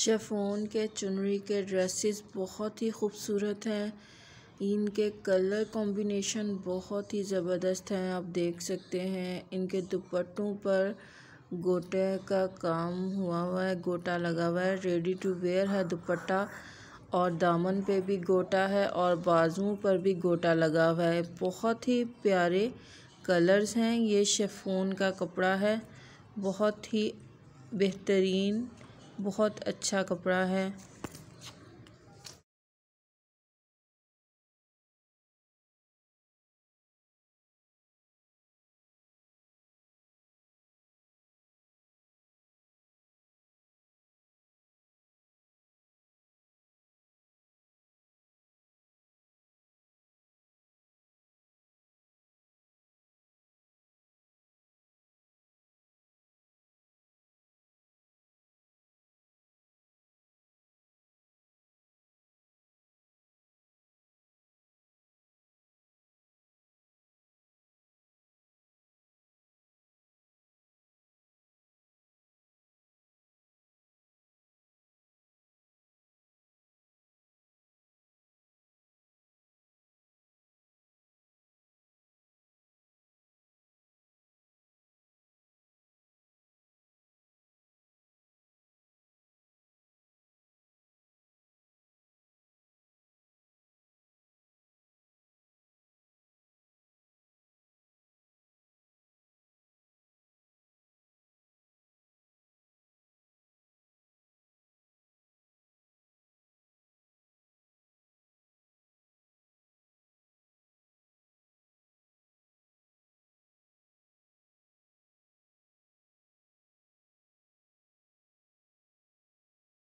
शेफ़ोन के चुनरी के ड्रेसेस बहुत ही खूबसूरत हैं इनके कलर कॉम्बिनेशन बहुत ही ज़बरदस्त हैं आप देख सकते हैं इनके दुपट्टों पर गोटे का काम हुआ हुआ है गोटा लगा हुआ है रेडी टू वेयर है दुपट्टा और दामन पे भी गोटा है और बाजुओं पर भी गोटा लगा हुआ है बहुत ही प्यारे कलर्स हैं ये शेफोन का कपड़ा है बहुत ही बेहतरीन बहुत अच्छा कपड़ा है